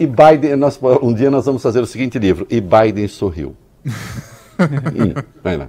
E Biden, nós, um dia nós vamos fazer o seguinte livro, e Biden sorriu. hum, vai lá.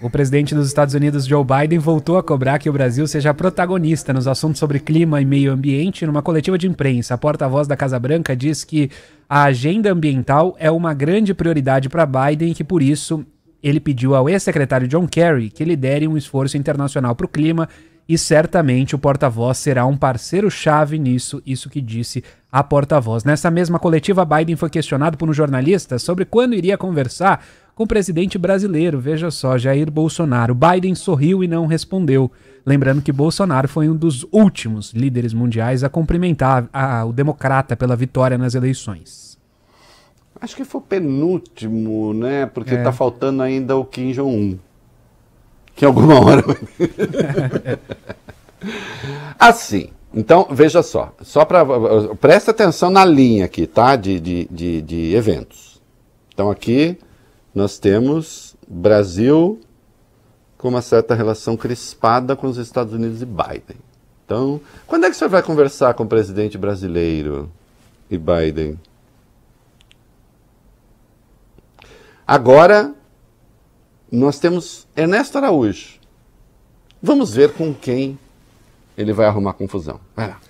O presidente dos Estados Unidos, Joe Biden, voltou a cobrar que o Brasil seja protagonista nos assuntos sobre clima e meio ambiente numa coletiva de imprensa. A porta-voz da Casa Branca diz que a agenda ambiental é uma grande prioridade para Biden e que, por isso, ele pediu ao ex-secretário John Kerry que lidere um esforço internacional para o clima e certamente o porta-voz será um parceiro-chave nisso, isso que disse a porta-voz. Nessa mesma coletiva, Biden foi questionado por um jornalista sobre quando iria conversar com o presidente brasileiro, veja só, Jair Bolsonaro. Biden sorriu e não respondeu. Lembrando que Bolsonaro foi um dos últimos líderes mundiais a cumprimentar a, a, o democrata pela vitória nas eleições. Acho que foi o penúltimo, né? Porque está é. faltando ainda o Kim Jong-un que alguma hora assim, então veja só, só para presta atenção na linha aqui, tá? De, de, de, de eventos. Então aqui nós temos Brasil com uma certa relação crispada com os Estados Unidos e Biden. Então, quando é que você vai conversar com o presidente brasileiro e Biden? Agora, nós temos Ernesto Araújo. Vamos ver com quem ele vai arrumar confusão. Vai lá.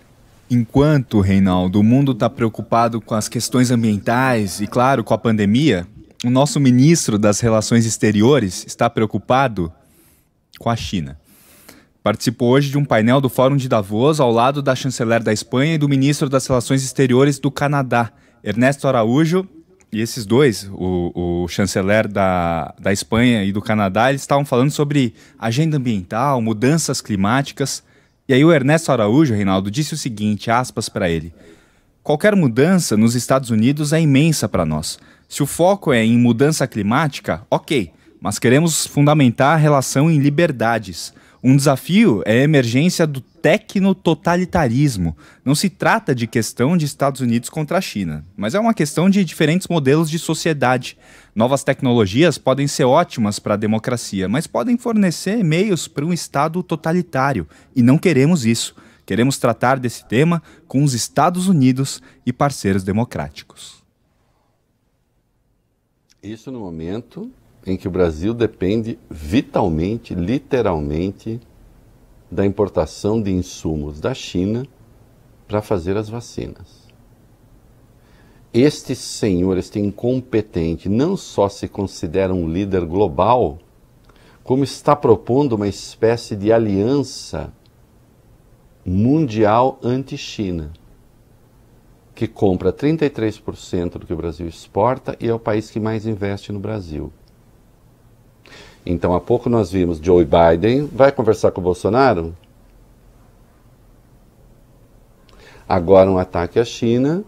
Enquanto, Reinaldo, o mundo está preocupado com as questões ambientais e, claro, com a pandemia, o nosso ministro das Relações Exteriores está preocupado com a China. Participou hoje de um painel do Fórum de Davos ao lado da chanceler da Espanha e do ministro das Relações Exteriores do Canadá, Ernesto Araújo, e esses dois, o, o chanceler da, da Espanha e do Canadá, eles estavam falando sobre agenda ambiental, mudanças climáticas. E aí o Ernesto Araújo, Reinaldo, disse o seguinte, aspas para ele. Qualquer mudança nos Estados Unidos é imensa para nós. Se o foco é em mudança climática, ok, mas queremos fundamentar a relação em liberdades – um desafio é a emergência do tecno-totalitarismo. Não se trata de questão de Estados Unidos contra a China, mas é uma questão de diferentes modelos de sociedade. Novas tecnologias podem ser ótimas para a democracia, mas podem fornecer meios para um Estado totalitário, e não queremos isso. Queremos tratar desse tema com os Estados Unidos e parceiros democráticos. Isso no momento em que o Brasil depende vitalmente, literalmente, da importação de insumos da China para fazer as vacinas. Este senhor, este incompetente, não só se considera um líder global, como está propondo uma espécie de aliança mundial anti-China, que compra 33% do que o Brasil exporta e é o país que mais investe no Brasil. Então, há pouco nós vimos Joe Biden vai conversar com o Bolsonaro. Agora um ataque à China.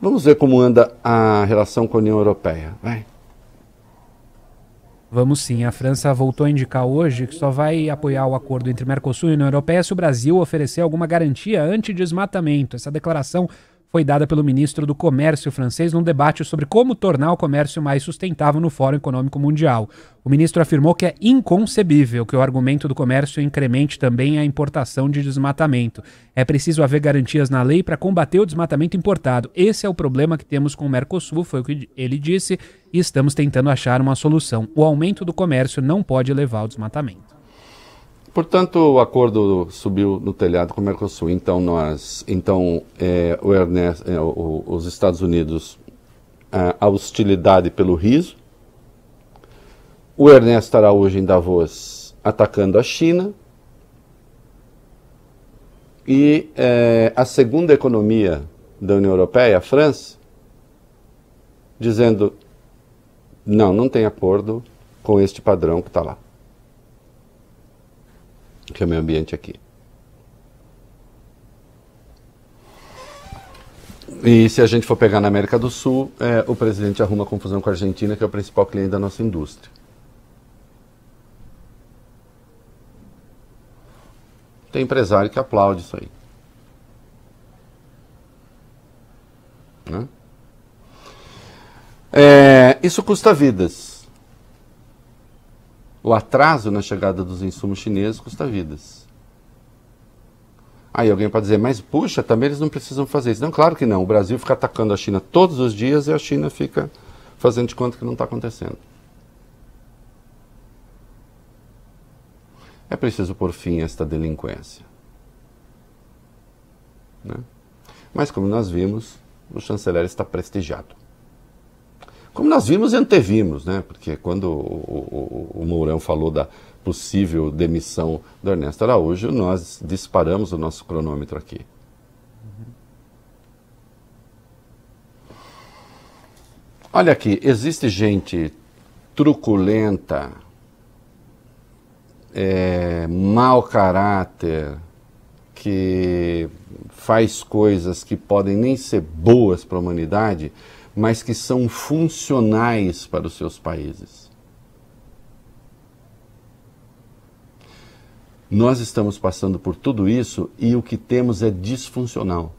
Vamos ver como anda a relação com a União Europeia. Vai. Vamos sim. A França voltou a indicar hoje que só vai apoiar o acordo entre Mercosul e União Europeia se o Brasil oferecer alguma garantia anti-desmatamento. Essa declaração foi dada pelo ministro do Comércio francês num debate sobre como tornar o comércio mais sustentável no Fórum Econômico Mundial. O ministro afirmou que é inconcebível que o argumento do comércio incremente também a importação de desmatamento. É preciso haver garantias na lei para combater o desmatamento importado. Esse é o problema que temos com o Mercosul, foi o que ele disse, e estamos tentando achar uma solução. O aumento do comércio não pode levar ao desmatamento. Portanto, o acordo subiu no telhado com o Mercosul. Então, nós, então é, o Ernest, é, o, os Estados Unidos, a hostilidade pelo riso. O Ernesto Araújo em Davos atacando a China. E é, a segunda economia da União Europeia, a França, dizendo: não, não tem acordo com este padrão que está lá que é o meio ambiente aqui. E se a gente for pegar na América do Sul, é, o presidente arruma confusão com a Argentina, que é o principal cliente da nossa indústria. Tem empresário que aplaude isso aí. Né? É, isso custa vidas. O atraso na chegada dos insumos chineses custa vidas. Aí alguém pode dizer, mas puxa, também eles não precisam fazer isso. Não, claro que não. O Brasil fica atacando a China todos os dias e a China fica fazendo de conta que não está acontecendo. É preciso pôr fim a esta delinquência. Né? Mas, como nós vimos, o chanceler está prestigiado. Como nós vimos e antevimos, né? Porque quando o, o, o Mourão falou da possível demissão do Ernesto Araújo, nós disparamos o nosso cronômetro aqui. Olha aqui, existe gente truculenta, é, mau caráter, que faz coisas que podem nem ser boas para a humanidade, mas que são funcionais para os seus países. Nós estamos passando por tudo isso e o que temos é disfuncional.